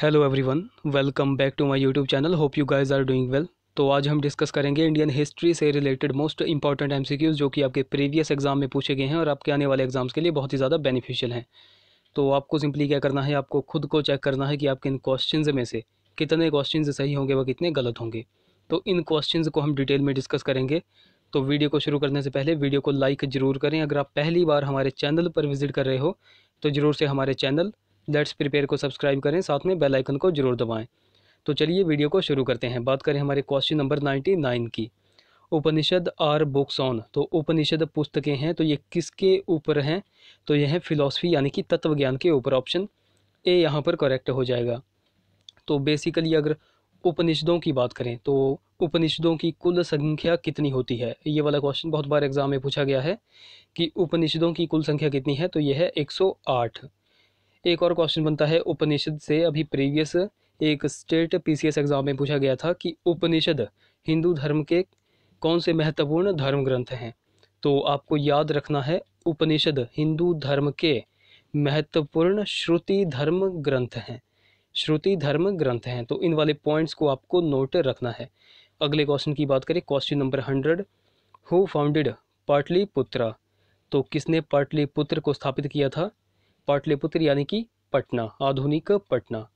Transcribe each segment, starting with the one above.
hello everyone welcome back to my YouTube channel hope you guys are doing well तो आज हम discuss करेंगे Indian history से related most important MCQs जो कि आपके प्रीवियस एग्जाम में पूछे गए हैं और आपके आने वाले एग्जाम्स के लिए बहुत ही ज़्यादा बेनिफिशियल हैं तो आपको सिंपली क्या करना है आपको खुद को चेक करना है कि आपके इन क्वेश्चन में से कितने क्वेश्चन सही होंगे व कितने गलत होंगे तो इन क्वेश्चन को हम डिटेल में डिस्कस करेंगे तो वीडियो को शुरू करने से पहले वीडियो को लाइक ज़रूर करें अगर आप पहली बार हमारे चैनल पर विजिट कर रहे हो तो ज़रूर से हमारे चैनल लेट्स प्रिपेयर को सब्सक्राइब करें साथ में बेल आइकन को जरूर दबाएं तो चलिए वीडियो को शुरू करते हैं बात करें हमारे क्वेश्चन नंबर नाइन्टी नाइन की उपनिषद आर बुक्स ऑन तो उपनिषद पुस्तकें हैं तो ये किसके ऊपर हैं तो यह है फिलॉसफी यानी कि तत्व ज्ञान के ऊपर ऑप्शन ए यहाँ पर करेक्ट हो जाएगा तो बेसिकली अगर उपनिषदों की बात करें तो उपनिषदों की कुल संख्या कितनी होती है ये वाला क्वेश्चन बहुत बार एग्जाम में पूछा गया है कि उपनिषदों की कुल संख्या कितनी है तो यह है 108 एक और क्वेश्चन बनता है उपनिषद से अभी प्रीवियस एक स्टेट पीसीएस एग्जाम में पूछा गया था कि उपनिषद हिंदू धर्म के कौन से महत्वपूर्ण धर्म ग्रंथ हैं तो आपको याद रखना है उपनिषद हिंदू धर्म के महत्वपूर्ण श्रुति धर्म ग्रंथ हैं श्रुति धर्म ग्रंथ हैं तो इन वाले पॉइंट्स को आपको नोट रखना है अगले क्वेश्चन की बात करें question number hundred who founded Pataliputra तो किसने पाटलिपुत्र को स्थापित किया था पाटलिपुत्र यानी कि पटना आधुनिक पटना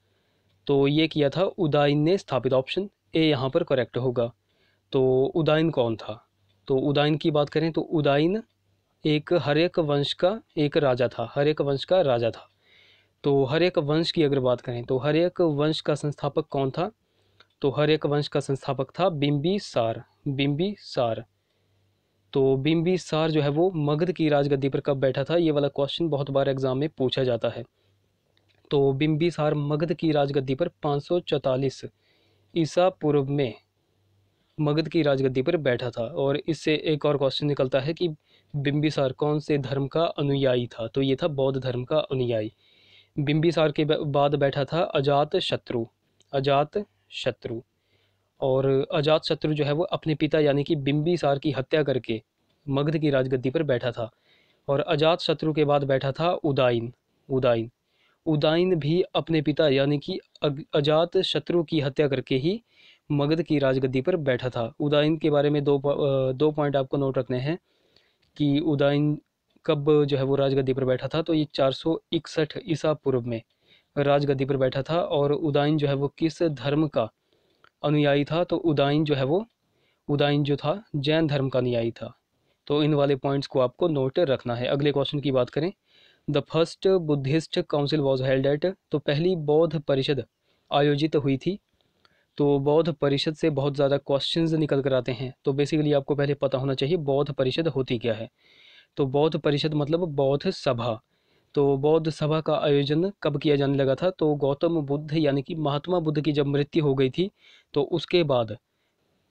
तो ये किया था उदाइन ने स्थापित ऑप्शन ए यहाँ पर करेक्ट होगा तो उदाइन कौन था तो उदाइन की बात करें तो उदाइन एक हर एक वंश का एक राजा था हर एक वंश का राजा था तो हर एक वंश की अगर बात करें तो हर एक वंश का संस्थापक कौन था तो हर एक वंश का संस्थापक था बिम्बी सार बिम्बी सार तो बिम्बिसार जो है वो मगध की राजगद्दी पर कब बैठा था ये वाला क्वेश्चन बहुत बार एग्जाम में पूछा जाता है तो सार मगध की राजगद्दी पर पाँच ईसा पूर्व में मगध की राजगद्दी पर बैठा था और इससे एक और क्वेश्चन निकलता है कि बिम्बिसार कौन से धर्म का अनुयायी था तो ये था बौद्ध धर्म का अनुयायी बिम्बिसार के बाद बैठा था अजात शत्रु अजात शत्रु और अजात शत्रु जो है वो अपने पिता यानी कि बिम्बिसार की हत्या करके मगध की राजगद्दी पर बैठा था और अजात शत्रु के बाद बैठा था उदाइन उदाइन उदाइन भी अपने पिता यानी कि अजात शत्रु की हत्या करके ही मगध की राजगद्दी पर बैठा था उदाइन के बारे में दो दो पॉइंट आपको नोट रखने हैं कि उदाइन कब जो है वो राजगद्दी पर बैठा था तो ये चार सौ इकसठ ईसा पूर्व में राजगद्दी पर बैठा था और उदाइन जो है वो किस धर्म का अनुयायी था तो उदाइन जो है वो उदाइन जो था जैन धर्म का अनुयायी था तो इन वाले पॉइंट्स को आपको नोट रखना है अगले क्वेश्चन की बात करें the first Buddhist council was held at तो पहली बौद्ध परिषद आयोजित हुई थी तो बौद्ध परिषद से बहुत ज़्यादा क्वेश्चंस निकल कर आते हैं तो बेसिकली आपको पहले पता होना चाहिए बौद्ध परिषद होती क्या है तो बौद्ध परिषद मतलब बौद्ध सभा तो बौद्ध सभा का आयोजन कब किया जाने लगा था तो गौतम बुद्ध यानी कि महात्मा बुद्ध की जब मृत्यु हो गई थी तो उसके बाद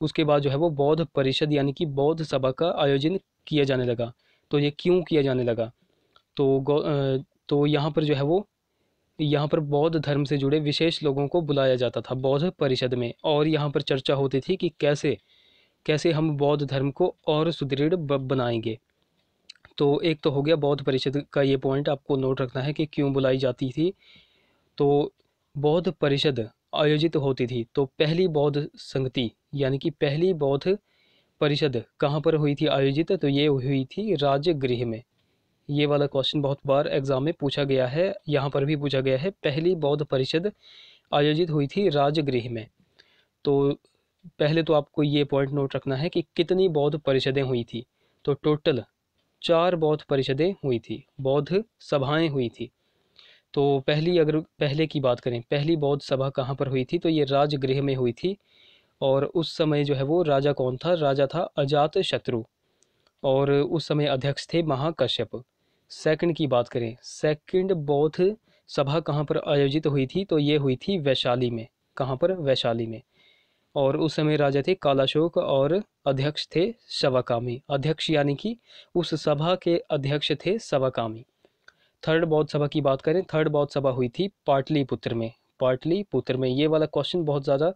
उसके बाद जो है वो बौद्ध परिषद यानी कि बौद्ध सभा का आयोजन किया जाने लगा तो ये क्यों किया जाने लगा तो तो यहाँ पर जो है वो यहाँ पर बौद्ध धर्म से जुड़े विशेष लोगों को बुलाया जाता था बौद्ध परिषद में और यहाँ पर चर्चा होती थी कि कैसे कैसे हम बौद्ध धर्म को और सुदृढ़ बनाएंगे तो एक तो हो गया बौद्ध परिषद का ये पॉइंट आपको नोट रखना है कि क्यों बुलाई जाती थी तो बौद्ध परिषद आयोजित होती थी तो पहली बौद्ध संगति यानी कि पहली बौद्ध परिषद कहाँ पर हुई थी आयोजित तो ये हुई थी राज्य गृह में ये वाला क्वेश्चन बहुत बार एग्जाम में पूछा गया है यहाँ पर भी पूछा गया है पहली बौद्ध परिषद आयोजित हुई थी राजगृह में तो पहले तो आपको ये पॉइंट नोट रखना है कि कितनी बौद्ध परिषदें हुई थी तो टोटल चार बौद्ध परिषदें हुई थी बौद्ध सभाएं हुई थी तो पहली अगर पहले की बात करें पहली बौद्ध सभा कहाँ पर हुई थी तो ये राजगृह में हुई थी और उस समय जो है वो राजा कौन था राजा था अजात शत्रु और उस समय अध्यक्ष थे महाकश्यप सेकंड की बात करें सेकंड बौद्ध सभा कहाँ पर आयोजित हुई थी तो ये हुई थी वैशाली में कहाँ पर वैशाली में और उस समय राजा थे कालाशोक और अध्यक्ष थे सवाकामी अध्यक्ष यानी कि उस सभा के अध्यक्ष थे सवाकामी थर्ड बौद्ध सभा की बात करें थर्ड बौद्ध सभा हुई थी पाटलीपुत्र में पाटलीपुत्र में ये वाला क्वेश्चन बहुत ज़्यादा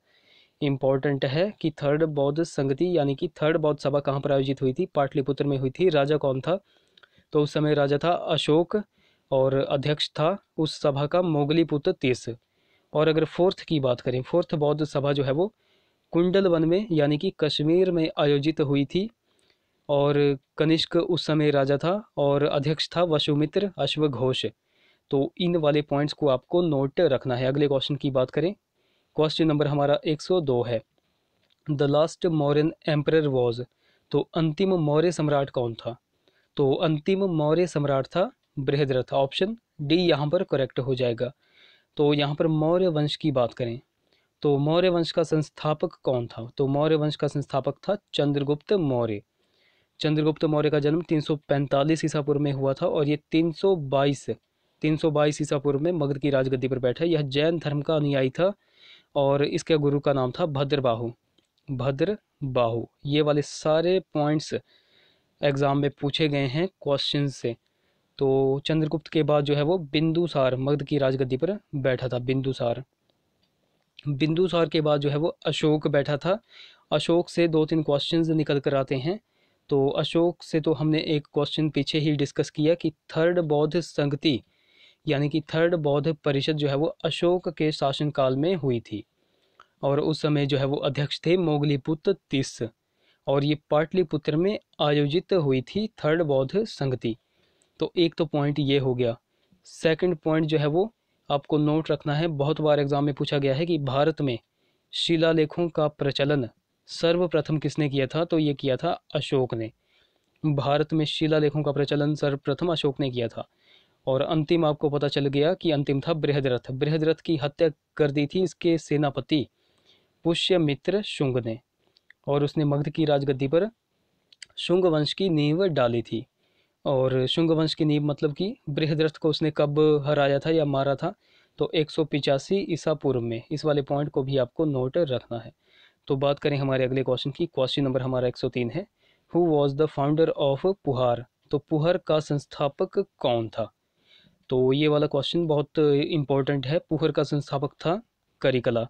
इम्पॉर्टेंट है कि थर्ड बौद्ध संगति यानी कि थर्ड बौद्ध सभा कहाँ पर आयोजित हुई थी पाटलिपुत्र में हुई थी राजा कौन था तो उस समय राजा था अशोक और अध्यक्ष था उस सभा का मोगली पुत्र तीस और अगर फोर्थ की बात करें फोर्थ बौद्ध सभा जो है वो कुंडल वन में यानी कि कश्मीर में आयोजित हुई थी और कनिष्क उस समय राजा था और अध्यक्ष था वशुमित्र अश्वघोष तो इन वाले पॉइंट्स को आपको नोट रखना है अगले क्वेश्चन की बात करें क्वेश्चन नंबर हमारा 102 है the last Mauryan emperor was तो अंतिम मौर्य सम्राट कौन था तो अंतिम मौर्य सम्राट था बृहद्रथ ऑप्शन डी यहाँ पर करेक्ट हो जाएगा तो यहाँ पर मौर्य वंश की बात करें तो मौर्य वंश का संस्थापक कौन था तो मौर्य वंश का संस्थापक था चंद्रगुप्त मौर्य चंद्रगुप्त मौर्य का जन्म 345 ईसा पूर्व में हुआ था और ये 322 322 ईसा पूर्व में मगध की राजगद्दी पर बैठा यह जैन धर्म का अनुयायी था और इसके गुरु का नाम था भद्रबाहु बाहु ये वाले सारे पॉइंट्स एग्ज़ाम में पूछे गए हैं क्वेश्चन से तो चंद्रगुप्त के बाद जो है वो बिंदुसार मगध की राजगद्दी पर बैठा था बिंदुसार बिंदुसार के बाद जो है वो अशोक बैठा था अशोक से दो तीन क्वेश्चन निकल कर आते हैं तो अशोक से तो हमने एक क्वेश्चन पीछे ही डिस्कस किया कि थर्ड बौद्ध संगति यानी कि थर्ड बौद्ध परिषद जो है वो अशोक के शासनकाल में हुई थी और उस समय जो है वो अध्यक्ष थे मोगलीपुत्र तीस और ये पाटलिपुत्र में आयोजित हुई थी थर्ड बौद्ध संगति तो एक तो पॉइंट ये हो गया सेकंड पॉइंट जो है वो आपको नोट रखना है बहुत बार एग्ज़ाम में पूछा गया है कि भारत में शिलालेखों का प्रचलन सर्वप्रथम किसने किया था तो ये किया था अशोक ने भारत में शिलालेखों का प्रचलन सर्वप्रथम अशोक ने किया था और अंतिम आपको पता चल गया कि अंतिम था बृहदरथ बृहदरथ की हत्या कर दी थी इसके सेनापति पुष्यमित्र शुंग ने और उसने मगध की राजगद्दी पर शुंग वंश की नींव डाली थी और शुंग वंश की नींव मतलब कि बृहदरथ को उसने कब हराया था या मारा था तो एक सौ पिचासी ईसा पूर्व में इस वाले पॉइंट को भी आपको नोट रखना है तो बात करें हमारे अगले क्वेश्चन की क्वेश्चन नंबर हमारा एक सौ तीन है who was the founder of Puhar तो पुहर का संस्थापक कौन था तो ये वाला क्वेश्चन बहुत इम्पोर्टेंट है पुहर का संस्थापक था करिकला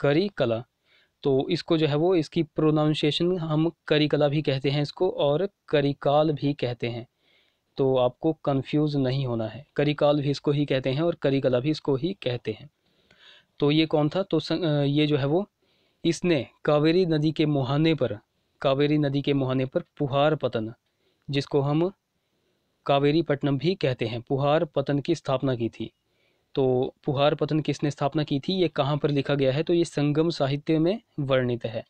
करिकला तो इसको जो है वो इसकी प्रोनाउंसिएशन हम करिकला भी कहते हैं इसको और करिकाल भी कहते हैं तो आपको कंफ्यूज नहीं होना है करिकाल भी इसको ही कहते हैं और करिकला भी इसको ही कहते हैं तो ये कौन था तो ये जो है वो इसने कावेरी नदी के मुहाने पर कावेरी नदी के मुहाने पर पुहार पतन जिसको हम कावेरीपट्टनम भी कहते हैं पुहार पतन की स्थापना की थी तो पुहार पतन किसने स्थापना की थी ये कहाँ पर लिखा गया है तो ये संगम साहित्य में वर्णित है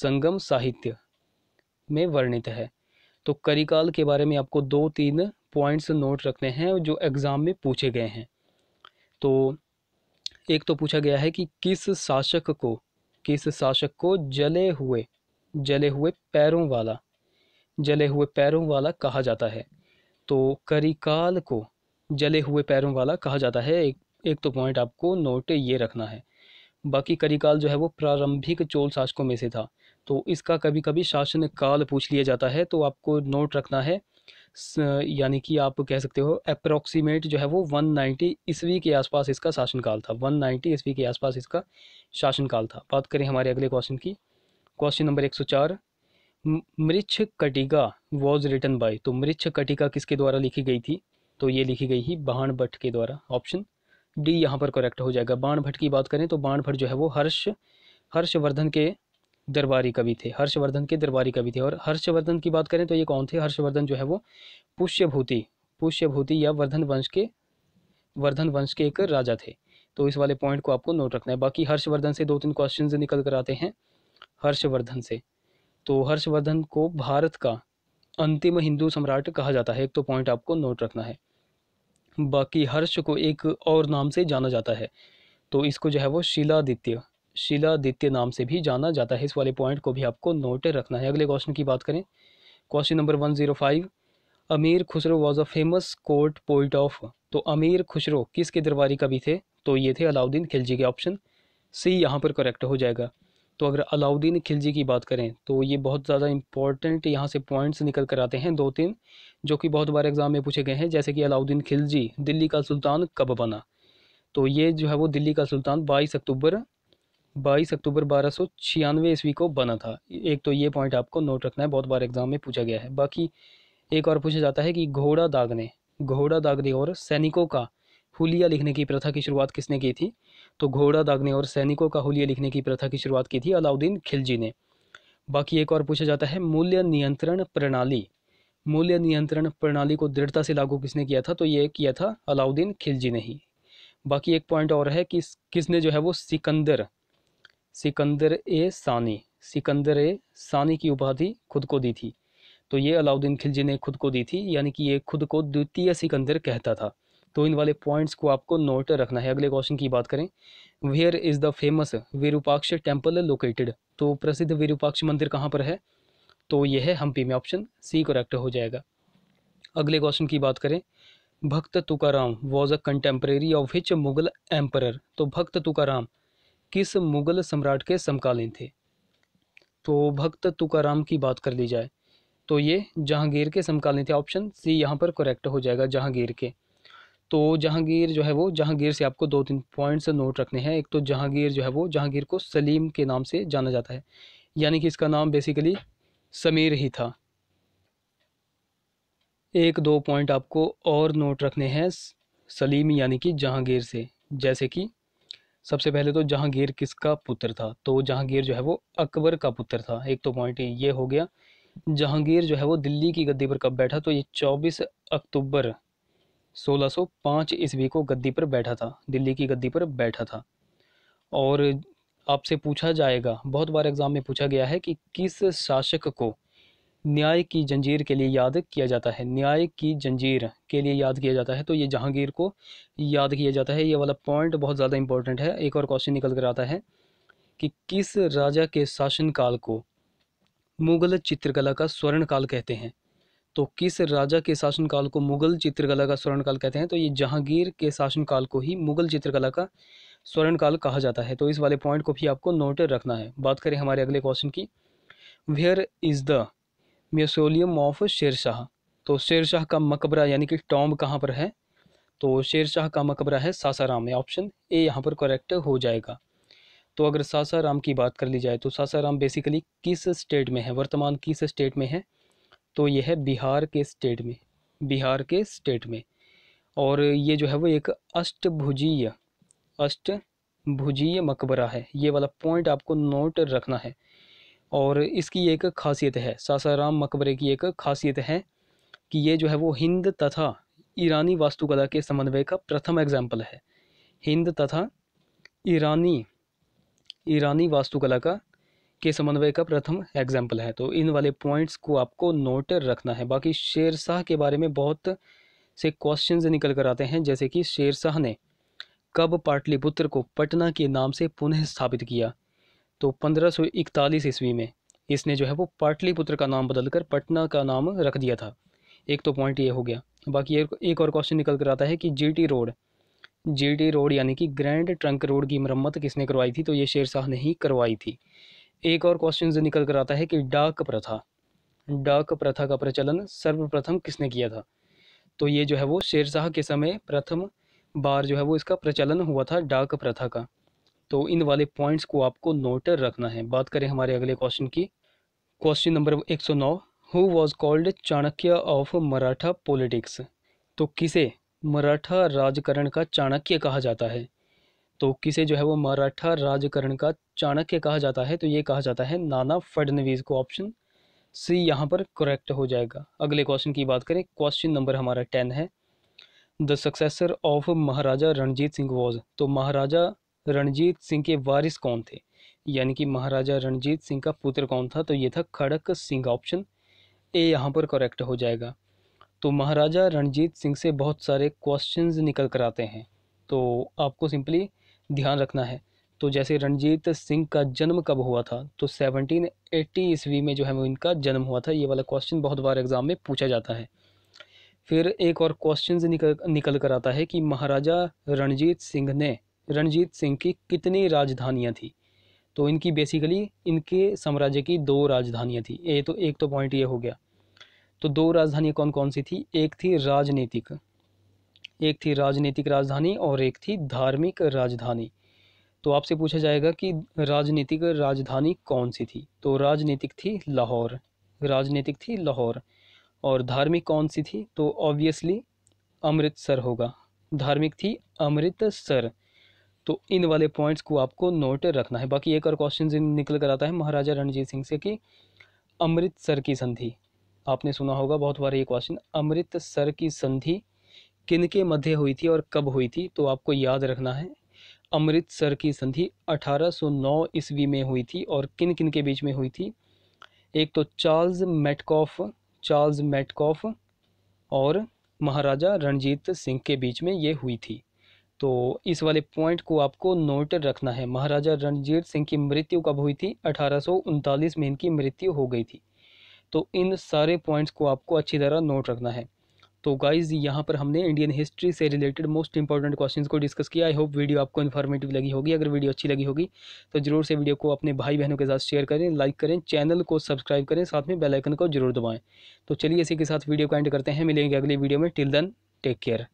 संगम साहित्य में वर्णित है तो करिकाल के बारे में आपको दो तीन पॉइंट्स नोट रखने हैं जो एग्ज़ाम में पूछे गए हैं तो एक तो पूछा गया है कि किस शासक को किस शासक को जले हुए जले हुए पैरों वाला जले हुए पैरों वाला कहा जाता है तो करिकाल को जले हुए पैरों वाला कहा जाता है एक एक तो पॉइंट आपको नोट ये रखना है बाकी करिकाल जो है वो प्रारंभिक चोल शासकों में से था तो इसका कभी कभी शासन काल पूछ लिया जाता है तो आपको नोट रखना है यानी कि आप कह सकते हो अप्रोक्सीमेट जो है वो 190 ईस्वी के आसपास इसका शासनकाल था 190 ईस्वी के आसपास इसका शासनकाल था बात करें हमारे अगले क्वेश्चन की question number Mrichchhakatika was written by तो मृक्ष कटिका किसके द्वारा लिखी गई थी तो ये लिखी गई ही बाण भट्ट के द्वारा ऑप्शन डी यहाँ पर करेक्ट हो जाएगा बाण भट्ट की बात करें तो बाण भट्ट जो है वो हर्ष हर्षवर्धन के दरबारी कवि थे हर्षवर्धन के दरबारी कवि थे और हर्षवर्धन की बात करें तो ये कौन थे हर्षवर्धन जो है वो पुष्यभूति पुष्यभूति या वर्धन वंश के वर्धन वंश के एक राजा थे तो इस वाले पॉइंट को आपको नोट रखना है बाकी हर्षवर्धन से दो तीन क्वेश्चन निकल कर आते हैं हर्षवर्धन से तो हर्षवर्धन को भारत का अंतिम हिंदू सम्राट कहा जाता है एक तो पॉइंट आपको नोट रखना है बाकी हर्ष को एक और नाम से जाना जाता है तो इसको जो है वो शिलादित्य शिलादित्य नाम से भी जाना जाता है इस वाले पॉइंट को भी आपको नोट रखना है अगले क्वेश्चन की बात करें question number one zero five Amir Khusro was a famous court poet of तो अमीर खुसरो किसके दरबारी कवि थे तो ये थे अलाउद्दीन खिलजी के ऑप्शन सी यहाँ पर करेक्ट हो जाएगा तो अगर अलाउद्दीन खिलजी की बात करें तो ये बहुत ज़्यादा इंपॉर्टेंट यहाँ से पॉइंट्स निकल कर आते हैं दो तीन जो कि बहुत बार एग्ज़ाम में पूछे गए हैं जैसे कि अलाउद्दीन खिलजी दिल्ली का सुल्तान कब बना तो ये जो है वो दिल्ली का सुल्तान बाईस अक्टूबर बाईस अक्टूबर बारह सौ छियानवे ईस्वी को बना था एक तो ये पॉइंट आपको नोट रखना है बहुत बार एग्ज़ाम में पूछा गया है बाकी एक और पूछा जाता है कि घोड़ा दागने घोड़ा दागने और सैनिकों का हुलिया लिखने की प्रथा की शुरुआत किसने की थी तो घोड़ा दागने और सैनिकों का हुलिया लिखने की प्रथा की शुरुआत की थी अलाउद्दीन खिलजी ने बाकी एक और पूछा जाता है मूल्य नियंत्रण प्रणाली मूल्य नियंत्रण प्रणाली को दृढ़ता से लागू किसने किया था तो ये किया था अलाउद्दीन खिलजी ने ही बाकी एक पॉइंट और है कि किसने जो है वो सिकंदर सिकंदर ए सानी सिकंदर ए सानी की उपाधि खुद को दी थी तो ये अलाउद्दीन खिलजी ने खुद को दी थी यानी कि ये खुद को द्वितीय सिकंदर कहता था तो इन वाले पॉइंट्स को आपको नोट रखना है अगले क्वेश्चन की बात करें where is the famous Virupaksha temple located तो प्रसिद्ध विरूपाक्ष मंदिर कहाँ पर है तो यह है हम्पी में ऑप्शन सी करेक्ट हो जाएगा अगले क्वेश्चन की बात करें Bhakta Tukaram was a contemporary of which Mughal emperor तो भक्त तुकाराम किस मुगल सम्राट के समकालीन थे तो भक्त तुकाराम की बात कर ली जाए तो ये जहांगीर के समकालीन थे ऑप्शन सी यहाँ पर करेक्ट हो जाएगा जहांगीर के तो जहांगीर जो है वो जहांगीर से आपको दो तीन पॉइंट्स नोट रखने हैं एक तो जहांगीर जो है वो जहांगीर को सलीम के नाम से जाना जाता है यानी कि इसका नाम बेसिकली समीर ही था एक दो पॉइंट आपको और नोट रखने हैं सलीम यानी कि जहांगीर से जैसे कि सबसे पहले तो जहांगीर किसका पुत्र था तो जहांगीर जो है वो अकबर का पुत्र था एक तो पॉइंट ये हो गया जहांगीर जो है वो दिल्ली की गद्दी पर कब बैठा तो ये 24 अक्टूबर 1605 ईस्वी को गद्दी पर बैठा था दिल्ली की गद्दी पर बैठा था और आपसे पूछा जाएगा बहुत बार एग्ज़ाम में पूछा गया है कि किस शासक को न्याय की जंजीर के लिए याद किया जाता है न्याय की जंजीर के लिए याद किया जाता है तो ये जहांगीर को याद किया जाता है ये वाला पॉइंट बहुत ज़्यादा इंपॉर्टेंट है एक और क्वेश्चन निकल कर आता है कि किस राजा के शासनकाल को मुगल चित्रकला का स्वर्ण काल कहते हैं तो किस राजा के शासनकाल को मुगल चित्रकला का स्वर्णकाल कहते हैं तो ये जहांगीर के शासनकाल को ही मुगल चित्रकला का स्वर्णकाल कहा जाता है तो इस वाले पॉइंट को भी आपको नोट रखना है बात करें हमारे अगले क्वेश्चन की where is the mausoleum of Sher Shah तो शेरशाह का मकबरा यानी कि टॉम्ब कहाँ पर है तो शेरशाह का मकबरा है सासाराम में ऑप्शन ए यहाँ पर करेक्ट हो जाएगा तो अगर सासाराम की बात कर ली जाए तो सासाराम बेसिकली किस स्टेट में है वर्तमान किस स्टेट में है तो यह है बिहार के स्टेट में बिहार के स्टेट में और ये जो है वो एक अष्टभुजीय अष्टभुजीय मकबरा है ये वाला पॉइंट आपको नोट रखना है और इसकी एक खासियत है सासाराम मकबरे की एक खासियत है कि ये जो है वो हिंद तथा ईरानी वास्तुकला के समन्वय का प्रथम एग्जाम्पल है हिंद तथा ईरानी ईरानी वास्तुकला का के समन्वय का प्रथम एग्जाम्पल है तो इन वाले पॉइंट्स को आपको नोट रखना है बाकी शेरशाह के बारे में बहुत से क्वेश्चन निकल कर आते हैं जैसे कि शेरशाह ने कब पाटलिपुत्र को पटना के नाम से पुनः स्थापित किया तो 1541 ईस्वी में इसने जो है वो पाटलिपुत्र का नाम बदलकर पटना का नाम रख दिया था एक तो पॉइंट ये हो गया बाकी एक और क्वेश्चन निकल कर आता है कि जी रोड जी रोड यानी कि ग्रैंड ट्रंक रोड की मरम्मत किसने करवाई थी तो ये शेरशाह ने ही करवाई थी एक और क्वेश्चन से निकल कर आता है कि डाक प्रथा डाक प्रथा का प्रचलन सर्वप्रथम किसने किया था तो ये जो है वो शेरशाह के समय प्रथम बार जो है वो इसका प्रचलन हुआ था डाक प्रथा का तो इन वाले पॉइंट्स को आपको नोट रखना है बात करें हमारे अगले क्वेश्चन की question number 109 who was called Chanakya of Maratha politics तो किसे मराठा राजकरण का चाणक्य कहा जाता है तो किसे जो है वो मराठा राजकरण का चाणक्य कहा जाता है तो ये कहा जाता है नाना फडनवीस को ऑप्शन सी यहाँ पर करेक्ट हो जाएगा अगले क्वेश्चन की बात करें क्वेश्चन नंबर हमारा टेन है the successor of Maharaja Ranjit Singh was तो महाराजा रणजीत सिंह के वारिस कौन थे यानी कि महाराजा रणजीत सिंह का पुत्र कौन था तो ये था खड़क सिंह ऑप्शन ए यहाँ पर करेक्ट हो जाएगा तो महाराजा रणजीत सिंह से बहुत सारे क्वेश्चंस निकल कर आते हैं तो आपको सिंपली ध्यान रखना है तो जैसे रणजीत सिंह का जन्म कब हुआ था तो 1780 ईस्वी में जो है वो इनका जन्म हुआ था ये वाला क्वेश्चन बहुत बार एग्ज़ाम में पूछा जाता है फिर एक और क्वेश्चन निकल निकल कर आता है कि महाराजा रणजीत सिंह ने रणजीत सिंह की कितनी राजधानियाँ थी तो इनकी बेसिकली इनके साम्राज्य की दो राजधानियाँ थी ए तो एक तो पॉइंट ये हो गया तो दो राजधानियाँ कौन कौन सी थी एक थी राजनीतिक एक थी राजनीतिक राजधानी और एक थी धार्मिक राजधानी तो आपसे पूछा जाएगा कि राजनीतिक राजधानी कौन सी थी तो राजनीतिक थी लाहौर राजनीतिक थी लाहौर और धार्मिक कौन सी थी तो ऑब्वियसली अमृतसर होगा धार्मिक थी अमृतसर तो इन वाले पॉइंट्स को आपको नोट रखना है बाकी एक और क्वेश्चन निकल कर आता है महाराजा रणजीत सिंह से कि अमृतसर की संधि आपने सुना होगा बहुत बार ये क्वेश्चन अमृतसर की संधि किन के मध्य हुई थी और कब हुई थी तो आपको याद रखना है अमृतसर की संधि 1809 ईस्वी में हुई थी और किन किन के बीच में हुई थी एक तो चार्ल्स मेटकॉफ चार्ल्स मेटकॉफ और महाराजा रणजीत सिंह के बीच में ये हुई थी तो इस वाले पॉइंट को आपको नोट रखना है महाराजा रणजीत सिंह की मृत्यु कब हुई थी अठारह में इनकी मृत्यु हो गई थी तो इन सारे पॉइंट्स को आपको अच्छी तरह नोट रखना है तो गाइज़ यहाँ पर हमने इंडियन हिस्ट्री से रिलेटेड मोस्ट इंपॉर्टेंट क्वेश्चंस को डिस्कस किया आई होप वीडियो आपको इन्फॉर्मेटिव लगी होगी अगर वीडियो अच्छी लगी होगी तो जरूर से वीडियो को अपने भाई बहनों के साथ शेयर करें लाइक करें चैनल को सब्सक्राइब करें साथ में बेलाइकन को जरूर दबाएँ तो चलिए इसी के साथ वीडियो को एंड करते हैं मिलेंगे अगली वीडियो में टिल दन टेक केयर